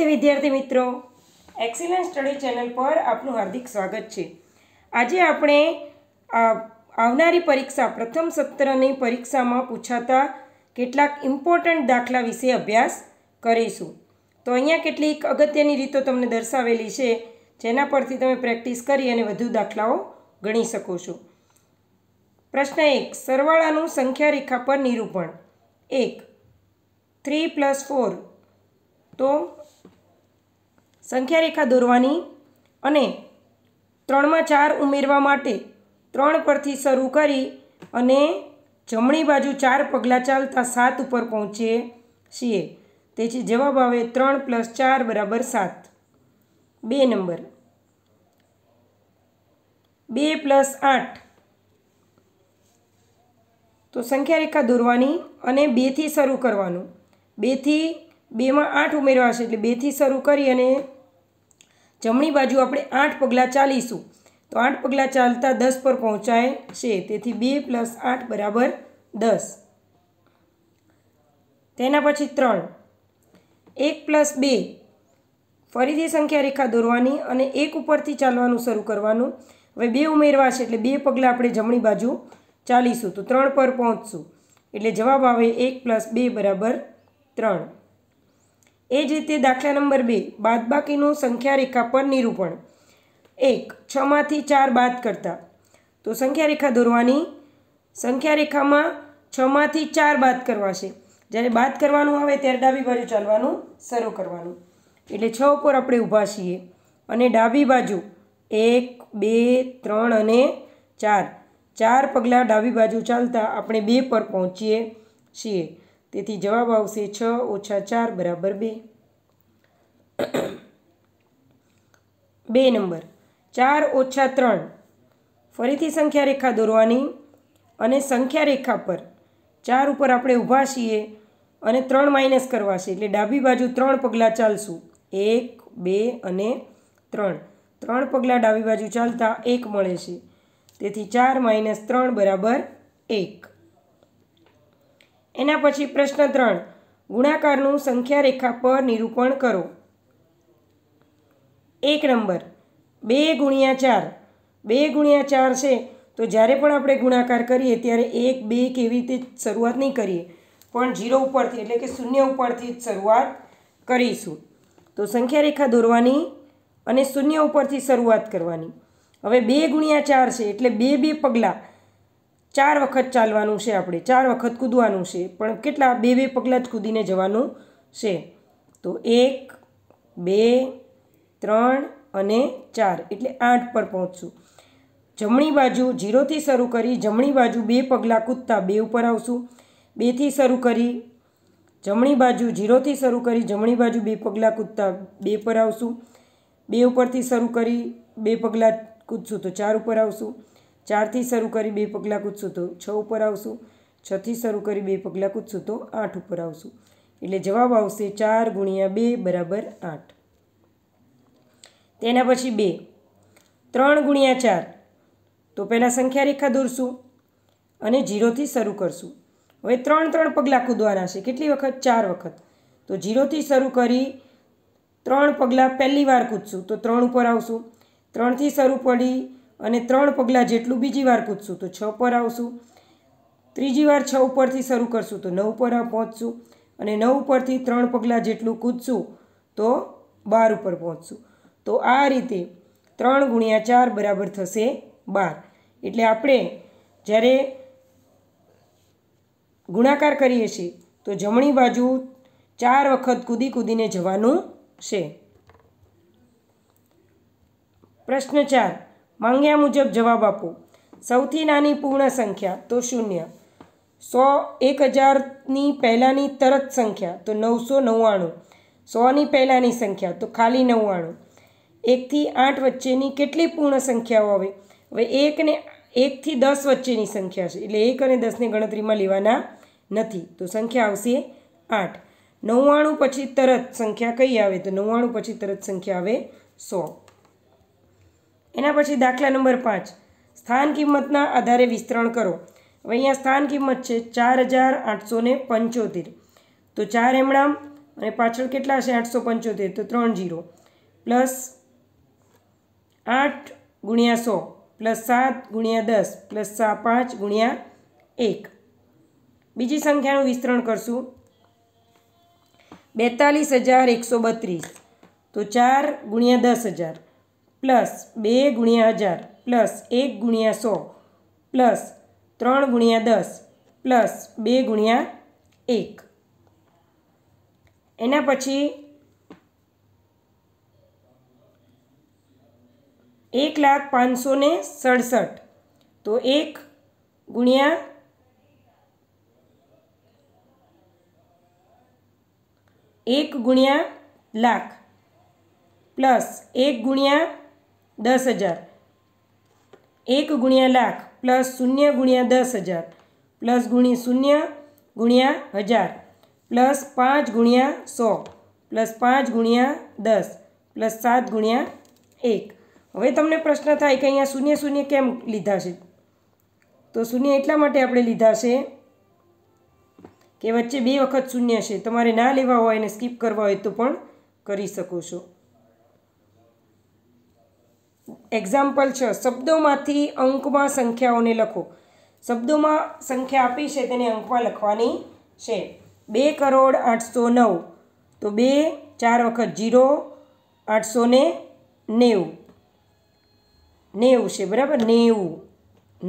નમસ્તે વિદ્યાર્થી મિત્રો એક્સિલન્સ સ્ટડી ચેનલ પર આપનું હાર્દિક સ્વાગત છે આજે આપણે આવનારી પરીક્ષા પ્રથમ સત્રની પરીક્ષામાં પૂછાતા કેટલાક ઇમ્પોર્ટન્ટ દાખલા વિશે અભ્યાસ કરીશું તો અહીંયા કેટલીક અગત્યની રીતો તમને દર્શાવેલી છે જેના પરથી તમે પ્રેક્ટિસ કરી અને વધુ દાખલાઓ ગણી શકો છો પ્રશ્ન એક સરવાળાનું સંખ્યા રેખા પર નિરૂપણ એક થ્રી પ્લસ ફોર તો સંખ્યા રેખા દોરવાની અને ત્રણમાં ચાર ઉમેરવા માટે ત્રણ પરથી શરૂ કરી અને જમણી બાજુ ચાર પગલાં ચાલતા સાત ઉપર પહોંચીએ છીએ તેથી જવાબ આવે ત્રણ પ્લસ ચાર બરાબર સાત બે નંબર બે પ્લસ આઠ તો સંખ્યા રેખા દોરવાની અને બેથી શરૂ કરવાનું બેથી બેમાં આઠ ઉમેરવા હશે એટલે બેથી શરૂ કરી અને જમણી બાજુ આપણે આઠ પગલાં ચાલીશું તો આઠ પગલાં ચાલતા દસ પર પહોંચાય છે તેથી બે પ્લસ આઠ બરાબર દસ તેના પછી ત્રણ એક પ્લસ બે ફરીથી સંખ્યા રેખા દોરવાની અને એક ઉપરથી ચાલવાનું શરૂ કરવાનું હવે બે ઉમેરવા છે એટલે બે પગલાં આપણે જમણી બાજુ ચાલીશું તો ત્રણ પર પહોંચશું એટલે જવાબ આવે એક પ્લસ બે બરાબર ત્રણ એ જ રીતે દાખલા નંબર બે બાદબાકીનું સંખ્યા રેખા પર નિરૂપણ એક છમાંથી ચાર બાદ કરતા તો સંખ્યા રેખા દોરવાની સંખ્યા રેખામાં છમાંથી ચાર બાદ કરવા છે જ્યારે બાદ કરવાનું આવે ત્યારે ડાબી બાજુ ચાલવાનું શરૂ કરવાનું એટલે છ ઉપર આપણે ઊભા છીએ અને ડાબી બાજુ એક બે ત્રણ અને ચાર ચાર પગલાં ડાબી બાજુ ચાલતા આપણે બે પર પહોંચીએ છીએ તેથી જવાબ આવશે છ ઓછા ચાર બરાબર બે બે નંબર ચાર ઓછા ત્રણ ફરીથી સંખ્યા રેખા દોરવાની અને સંખ્યા રેખા પર ચાર ઉપર આપણે ઊભા છીએ અને ત્રણ માઇનસ કરવા છે એટલે ડાબી બાજુ ત્રણ પગલાં ચાલશું એક બે અને ત્રણ ત્રણ પગલાં ડાબી બાજુ ચાલતા એક મળે છે તેથી ચાર માઇનસ ત્રણ બરાબર એક એના પછી પ્રશ્ન ત્રણ ગુણાકારનું સંખ્યા રેખા પર નિરૂપણ કરો એક નંબર બે ગુણ્યા ચાર બે ગુણ્યા ચાર છે તો જ્યારે પણ આપણે ગુણાકાર કરીએ ત્યારે એક બે કેવી રીતે શરૂઆત નહીં કરીએ પણ જીરો ઉપરથી એટલે કે શૂન્ય ઉપરથી જ શરૂઆત કરીશું તો સંખ્યા રેખા દોરવાની અને શૂન્ય ઉપરથી શરૂઆત કરવાની હવે બે ગુણ્યા ચાર છે એટલે બે બે પગલાં ચાર વખત ચાલવાનું છે આપણે ચાર વખત કૂદવાનું છે પણ કેટલા બે બે પગલાં જ કૂદીને જવાનું છે તો એક બે ત્રણ અને ચાર એટલે આઠ પર પહોંચશું જમણી બાજુ જીરોથી શરૂ કરી જમણી બાજુ બે પગલાં કૂદતા બે ઉપર આવશું બેથી શરૂ કરી જમણી બાજુ જીરોથી શરૂ કરી જમણી બાજુ બે પગલાં કૂદતા બે પર આવશું બે ઉપરથી શરૂ કરી બે પગલાં કૂદશું તો ચાર ઉપર આવશું ચારથી શરૂ કરી બે પગલાં કૂદશું તો છ ઉપર આવશું છથી શરૂ કરી બે પગલાં કૂદશું તો આઠ ઉપર આવશું એટલે જવાબ આવશે ચાર ગુણ્યા બે બરાબર આઠ તેના પછી બે ત્રણ ગુણ્યા ચાર તો પહેલાં સંખ્યા રેખા દોરશું અને જીરોથી શરૂ કરશું હવે ત્રણ ત્રણ પગલાં કૂદવાના છે કેટલી વખત ચાર વખત તો જીરોથી શરૂ કરી ત્રણ પગલાં પહેલી વાર કૂદશું તો ત્રણ ઉપર આવશું ત્રણથી શરૂ પડી અને ત્રણ પગલાં જેટલું બીજી વાર કૂદશું તો છ પર આવશું ત્રીજી વાર છ ઉપરથી શરૂ કરશું તો નવ પર પહોંચશું અને નવ ઉપરથી ત્રણ પગલાં જેટલું કૂદશું તો બાર ઉપર પહોંચશું તો આ રીતે ત્રણ ગુણ્યા ચાર બરાબર થશે બાર એટલે આપણે જ્યારે ગુણાકાર કરીએ છીએ તો જમણી બાજુ ચાર વખત કૂદી કૂદીને જવાનું છે પ્રશ્ન ચાર માંગ્યા મુજબ જવાબ આપો સૌથી નાની પૂર્ણ સંખ્યા તો શૂન્ય સો એક હજારની પહેલાંની તરત સંખ્યા તો નવસો નવ્વાણું સોની પહેલાંની સંખ્યા તો ખાલી નવ્વાણું એકથી આઠ વચ્ચેની કેટલી પૂર્ણ સંખ્યાઓ આવે હવે એકને એકથી દસ વચ્ચેની સંખ્યા છે એટલે એક અને દસને ગણતરીમાં લેવાના નથી તો સંખ્યા આવશે આઠ નવ્વાણું પછી તરત સંખ્યા કઈ આવે તો નવ્વાણું પછી તરત સંખ્યા આવે સો એના પછી દાખલા નંબર પાંચ સ્થાન કિંમતના આધારે વિસ્તરણ કરો હવે અહીંયા સ્થાન કિંમત છે ચાર હજાર આઠસો ને પંચોતેર તો ચાર એમણામ અને પાછળ કેટલા હશે આઠસો પંચોતેર તો ત્રણ જીરો પ્લસ આઠ ગુણ્યા સો પ્લસ સાત ગુણ્યા દસ પ્લસ સા પાંચ ગુણ્યા એક બીજી સંખ્યાનું વિસ્તરણ કરશું બેતાલીસ હજાર એકસો બત્રીસ તો ચાર ગુણ્યા દસ હજાર પ્લસ બે ગુણ્યા હજાર પ્લસ એક ગુણ્યા સો પ્લસ ત્રણ ગુણ્યા દસ પ્લસ બે ગુણ્યા એક એના પછી એક લાખ પાંચસો ને સડસઠ તો એક ગુણ્યા એક ગુણ્યા લાખ પ્લસ એક ગુણ્યા દસ હજાર એક ગુણ્યા લાખ પ્લસ શૂન્ય ગુણ્યા દસ હજાર પ્લસ ગુણી શૂન્ય ગુણ્યા હજાર પ્લસ પાંચ ગુણ્યા સો પ્લસ પાંચ ગુણ્યા દસ પ્લસ સાત ગુણ્યા એક હવે તમને પ્રશ્ન થાય કે અહીંયા શૂન્ય શૂન્ય કેમ લીધા છે તો શૂન્ય એટલા માટે આપણે લીધા છે કે વચ્ચે બે વખત શૂન્ય છે તમારે ના લેવા હોય અને સ્કીપ કરવા હોય તો પણ કરી શકો છો એક્ઝામ્પલ છ શબ્દોમાંથી અંકમાં સંખ્યાઓને લખો શબ્દોમાં સંખ્યા આપી છે તેને અંકમાં લખવાની છે બે કરોડ આઠસો નવ તો બે ચાર વખત જીરો આઠસો ને નેવું નેવું છે બરાબર નેવું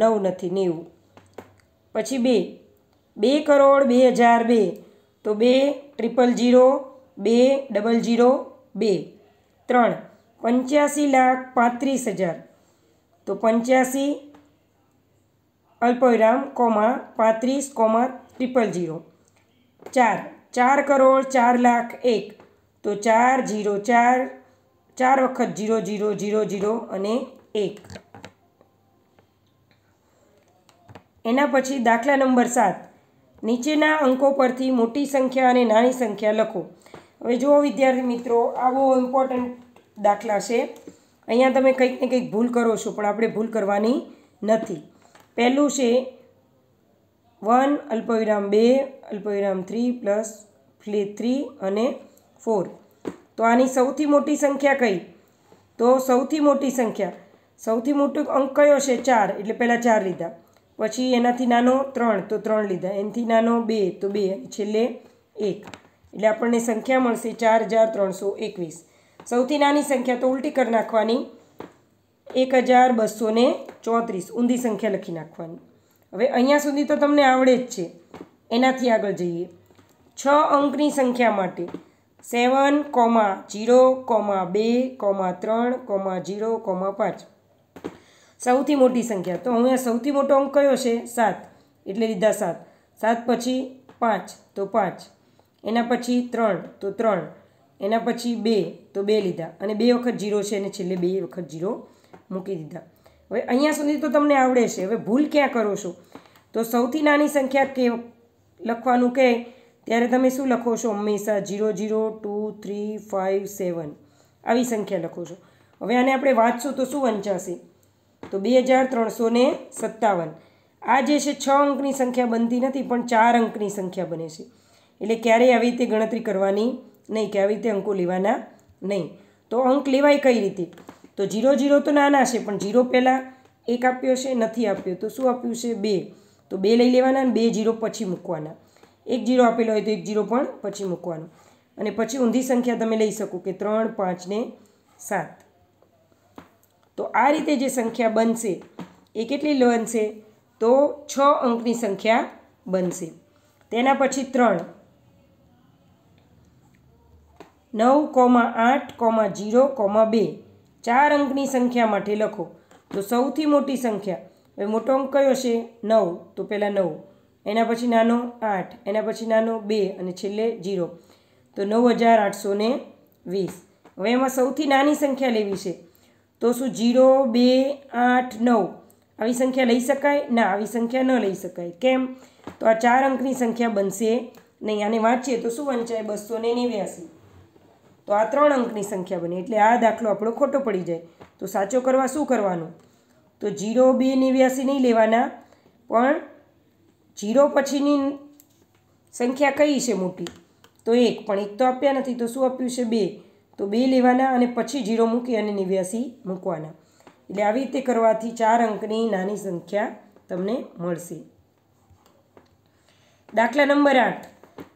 નવ નથી નેવું પછી બે બે કરોડ બે હજાર બે તો બે ટ્રિપલ જીરો બે ડબલ જીરો બે ત્રણ પંચ્યાસી લાખ પાંત્રીસ હજાર તો પંચ્યાસી અલ્પવિરામ કોમા પાંત્રીસ કોમા ટ્રિપલ જીરો ચાર ચાર કરોડ ચાર લાખ એક તો ચાર જીરો ચાર ચાર વખત જીરો જીરો જીરો જીરો અને એક એના પછી દાખલા નંબર સાત નીચેના અંકો પરથી મોટી સંખ્યા અને નાની સંખ્યા લખો હવે જુઓ વિદ્યાર્થી મિત્રો આવો ઇમ્પોર્ટન્ટ દાખલા છે અહીંયા તમે કંઈક ને કંઈક ભૂલ કરો છો પણ આપણે ભૂલ કરવાની નથી પહેલું છે વન અલ્પવિરામ બે અલ્પવિરામ થ્રી પ્લસ ફ્લે થ્રી અને ફોર તો આની સૌથી મોટી સંખ્યા કઈ તો સૌથી મોટી સંખ્યા સૌથી મોટો અંક કયો છે ચાર એટલે પહેલાં ચાર લીધા પછી એનાથી નાનો ત્રણ તો ત્રણ લીધા એનાથી નાનો બે તો બે છેલ્લે એક એટલે આપણને સંખ્યા મળશે ચાર હજાર ત્રણસો એકવીસ સૌથી નાની સંખ્યા તો ઉલટી કરી નાખવાની એક હજાર બસો ને ચોત્રીસ ઊંધી સંખ્યા લખી નાખવાની હવે અહીંયા સુધી તો તમને આવડે જ છે એનાથી આગળ જઈએ છ અંકની સંખ્યા માટે સેવન કોમા જીરો કોમા બે કોમા ત્રણ કોમા જીરો કોમા પાંચ સૌથી મોટી સંખ્યા તો અહીંયા સૌથી મોટો અંક કયો છે સાત એટલે લીધા સાત સાત પછી પાંચ તો પાંચ એના પછી ત્રણ તો ત્રણ એના પછી બે તો બે લીધા અને બે વખત જીરો છે અને છેલ્લે બે વખત જીરો મૂકી દીધા હવે અહીંયા સુધી તો તમને આવડે છે હવે ભૂલ ક્યાં કરો છો તો સૌથી નાની સંખ્યા કે લખવાનું કહે ત્યારે તમે શું લખો છો હંમેશા zero zero two three five seven આવી સંખ્યા લખો છો હવે આને આપણે વાંચશું તો શું વંચાશે તો બે હજાર ત્રણસો ને સત્તાવન આ જે છે છ અંકની સંખ્યા બનતી નથી પણ ચાર અંકની સંખ્યા બને છે એટલે ક્યારેય આવી રીતે ગણતરી કરવાની નહીં કે આવી રીતે અંકો લેવાના નહીં તો અંક લેવાય કઈ રીતે તો જીરો જીરો તો નાના છે પણ જીરો પહેલાં એક આપ્યો છે નથી આપ્યો તો શું આપ્યું છે બે તો બે લઈ લેવાના અને બે જીરો પછી મૂકવાના એક જીરો આપેલો હોય તો એક જીરો પણ પછી મૂકવાનો અને પછી ઊંધી સંખ્યા તમે લઈ શકો કે ત્રણ પાંચ ને સાત તો આ રીતે જે સંખ્યા બનશે એ કેટલી બનશે તો છ અંકની સંખ્યા બનશે તેના પછી ત્રણ નવ કોમા આઠ કોમા જીરો કોમા બે ચાર અંકની સંખ્યા માટે લખો તો સૌથી મોટી સંખ્યા હવે મોટો અંક કયો છે નવ તો પહેલાં નવ એના પછી નાનો આઠ એના પછી નાનો બે અને છેલ્લે જીરો તો નવ હજાર આઠસો ને વીસ હવે એમાં સૌથી નાની સંખ્યા લેવી છે તો શું જીરો બે આઠ નવ આવી સંખ્યા લઈ શકાય ના આવી સંખ્યા ન લઈ શકાય કેમ તો આ ચાર અંકની સંખ્યા બનશે નહીં આને વાંચીએ તો શું વંચાય બસો ને નેવ્યાસી તો આ ત્રણ અંકની સંખ્યા બની એટલે આ દાખલો આપણો ખોટો પડી જાય તો સાચો કરવા શું કરવાનું તો જીરો બે નેવ્યાસી નહીં લેવાના પણ જીરો પછીની સંખ્યા કઈ છે મોટી તો એક પણ એક તો આપ્યા નથી તો શું આપ્યું છે બે તો બે લેવાના અને પછી જીરો મૂકી અને નેવ્યાસી મૂકવાના એટલે આવી રીતે કરવાથી ચાર અંકની નાની સંખ્યા તમને મળશે દાખલા નંબર આઠ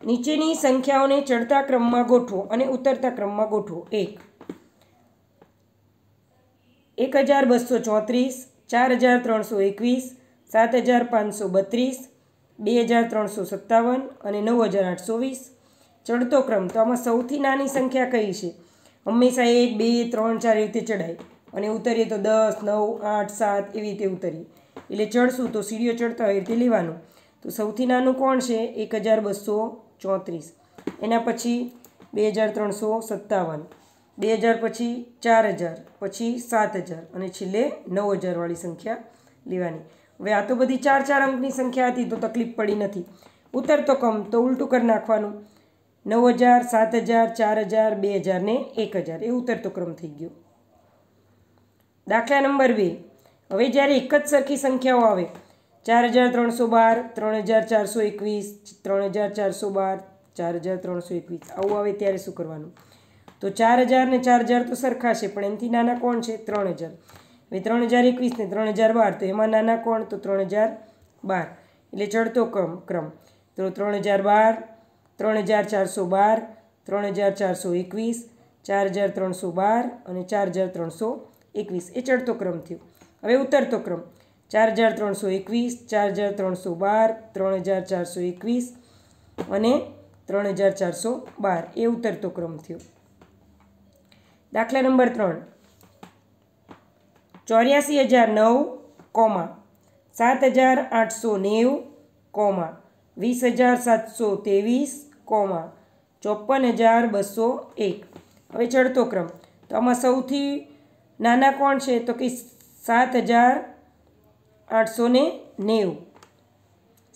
નીચેની સંખ્યાઓને ચડતા ક્રમમાં ગોઠવો અને ઉતરતા ક્રમમાં ગોઠવો એક એક હજાર બસો ચોત્રીસ ચાર હજાર ત્રણસો એકવીસ સાત હજાર પાંચસો બત્રીસ બે હજાર ત્રણસો સત્તાવન અને નવ હજાર આઠસો વીસ ચડતો ક્રમ તો આમાં સૌથી નાની સંખ્યા કઈ છે હંમેશા એક બે ત્રણ ચાર એવી રીતે ચડાય અને ઉતરીએ તો દસ નવ આઠ સાત એવી રીતે ઉતરીએ એટલે ચડશું તો સીડીઓ ચડતા હોય એ રીતે લેવાનું તો સૌથી નાનું કોણ છે એક હજાર બસો ચોત્રીસ એના પછી બે હજાર ત્રણસો સત્તાવન બે હજાર પછી ચાર હજાર પછી સાત હજાર અને છેલ્લે નવ હજારવાળી સંખ્યા લેવાની હવે આ તો બધી ચાર ચાર અંકની સંખ્યા હતી તો તકલીફ પડી નથી ઉતરતો કમ તો ઉલટું કરી નાખવાનું નવ હજાર સાત હજાર ચાર હજાર બે હજાર ને એક હજાર એ ઉતરતો ક્રમ થઈ ગયો દાખલા નંબર બે હવે જ્યારે એક જ સરખી સંખ્યાઓ આવે ચાર હજાર ત્રણસો બાર ત્રણ હજાર ચારસો એકવીસ ત્રણ હજાર ચારસો બાર ચાર હજાર ત્રણસો એકવીસ આવું આવે ત્યારે શું કરવાનું તો ચાર હજાર ને ચાર હજાર તો સરખા છે પણ એનાથી નાના કોણ છે ત્રણ હજાર હવે ત્રણ હજાર એકવીસ ને ત્રણ હજાર બાર તો એમાં નાના કોણ તો ત્રણ હજાર બાર એટલે ચડતો ક્રમ ક્રમ તો ત્રણ હજાર બાર ત્રણ હજાર ચારસો બાર ત્રણ હજાર ચારસો એકવીસ ચાર હજાર ત્રણસો બાર અને ચાર હજાર ત્રણસો એકવીસ એ ચડતો ક્રમ થયો હવે ઉતરતો ક્રમ ચાર હજાર ત્રણસો એકવીસ ચાર હજાર ત્રણસો બાર ત્રણ હજાર ચારસો એકવીસ અને ત્રણ હજાર ચારસો બાર એ ઉતરતો ક્રમ થયો દાખલા નંબર ત્રણ ચોર્યાસી હજાર નવ કોમા સાત હજાર આઠસો નેવું કોમા વીસ હજાર સાતસો ત્રેવીસ કોમા ચોપન હજાર બસો એક હવે ચડતો ક્રમ તો આમાં સૌથી નાના કોણ છે તો કે સાત હજાર આઠસો ને નેવું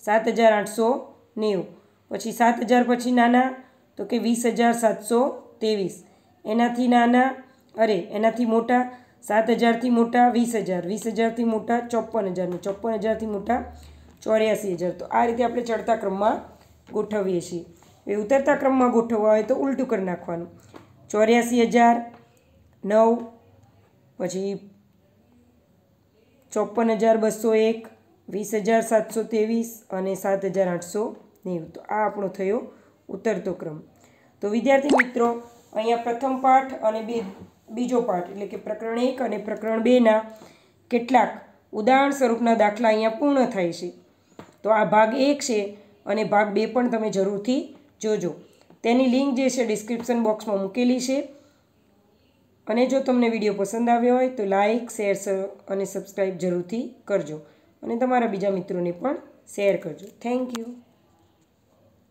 સાત હજાર આઠસો નેવું પછી સાત હજાર પછી નાના તો કે વીસ હજાર સાતસો ત્રેવીસ એનાથી નાના અરે એનાથી મોટા સાત હજારથી મોટા વીસ હજાર વીસ હજારથી મોટા ચોપન હજારને ચોપ્પન હજારથી મોટા ચોર્યાસી હજાર તો આ રીતે આપણે ચડતા ક્રમમાં ગોઠવીએ છીએ એ ઉતરતા ક્રમમાં ગોઠવવા હોય તો ઉલટું કરી નાખવાનું ચોર્યાસી હજાર નવ પછી ચોપન હજાર બસો એક વીસ હજાર સાતસો ત્રેવીસ અને સાત હજાર આઠસો નેવું તો આ આપણો થયો ઉતરતો ક્રમ તો વિદ્યાર્થી મિત્રો અહીંયા પ્રથમ પાઠ અને બે બીજો પાઠ એટલે કે પ્રકરણ એક અને પ્રકરણ બેના કેટલાક ઉદાહરણ સ્વરૂપના દાખલા અહીંયા પૂર્ણ થાય છે તો આ ભાગ એક છે અને ભાગ બે પણ તમે જરૂરથી જોજો તેની લિંક જે છે ડિસ્ક્રિપ્શન બોક્સમાં મૂકેલી છે અને જો તમને વિડીયો પસંદ આવ્યો હોય તો લાઇક શેર અને સબસ્ક્રાઈબ જરૂરથી કરજો અને તમારા બીજા મિત્રોને પણ શેર કરજો થેન્ક યુ